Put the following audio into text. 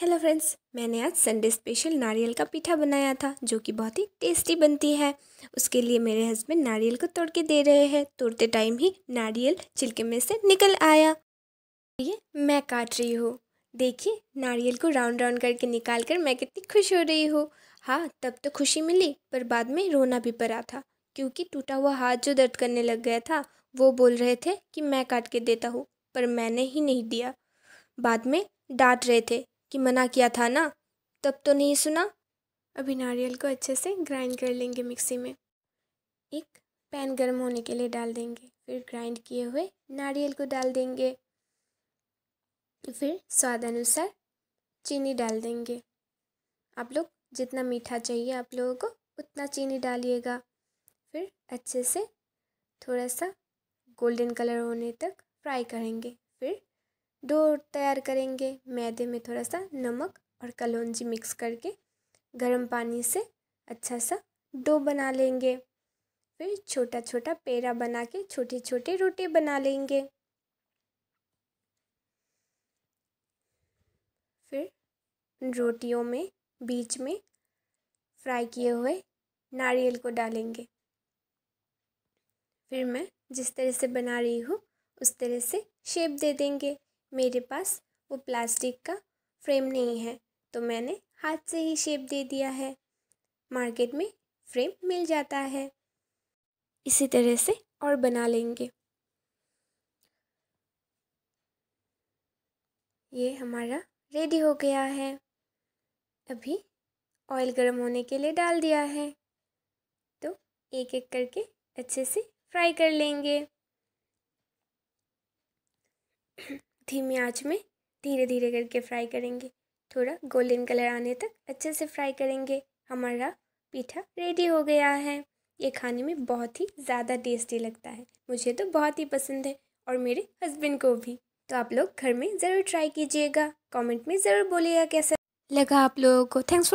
hello friends मैंने आज Sunday special नारियल का पीठा बनाया था जो कि बहुत ही टेस्टी बनती है उसके लिए मेरे हस्बैंड नारियल को तोड़ के दे रहे हैं तोड़ते टाइम ही नारियल छिलके में से निकल आया ये मैं काट रही हूँ देखिए नारियल को राउंड राउंड करके निकाल कर मैं कितनी खुश हो रही हूँ हाँ तब तो खुशी मिली पर बाद में रोना भी पड़ा था क्योंकि टूटा हुआ हाथ जो दर्द करने लग गया था वो बोल रहे थे कि मैं काट के देता हूँ पर मैंने ही नहीं दिया बाद में डांट रहे थे कि मना किया था ना तब तो नहीं सुना अभी नारियल को अच्छे से ग्राइंड कर लेंगे मिक्सी में एक पैन गर्म होने के लिए डाल देंगे फिर ग्राइंड किए हुए नारियल को डाल देंगे फिर स्वाद अनुसार चीनी डाल देंगे आप लोग जितना मीठा चाहिए आप लोगों को उतना चीनी डालिएगा फिर अच्छे से थोड़ा सा गोल्डन कलर होने तक फ्राई करेंगे फिर डो तैयार करेंगे मैदे में थोड़ा सा नमक और कलौंजी मिक्स करके गर्म पानी से अच्छा सा डो बना लेंगे फिर छोटा छोटा पेड़ा बना के छोटे छोटे रोटी बना लेंगे फिर रोटियों में बीच में फ्राई किए हुए नारियल को डालेंगे फिर मैं जिस तरह से बना रही हूँ उस तरह से शेप दे देंगे मेरे पास वो प्लास्टिक का फ्रेम नहीं है तो मैंने हाथ से ही शेप दे दिया है मार्केट में फ्रेम मिल जाता है इसी तरह से और बना लेंगे ये हमारा रेडी हो गया है अभी ऑयल गर्म होने के लिए डाल दिया है तो एक एक करके अच्छे से फ्राई कर लेंगे धीमी आंच में धीरे धीरे करके फ्राई करेंगे थोड़ा गोल्डन कलर आने तक अच्छे से फ्राई करेंगे हमारा पीठा रेडी हो गया है ये खाने में बहुत ही ज़्यादा टेस्टी लगता है मुझे तो बहुत ही पसंद है और मेरे हस्बैंड को भी तो आप लोग घर में ज़रूर ट्राई कीजिएगा कमेंट में ज़रूर बोलिएगा कैसा लगा आप लोगों को थैंक्स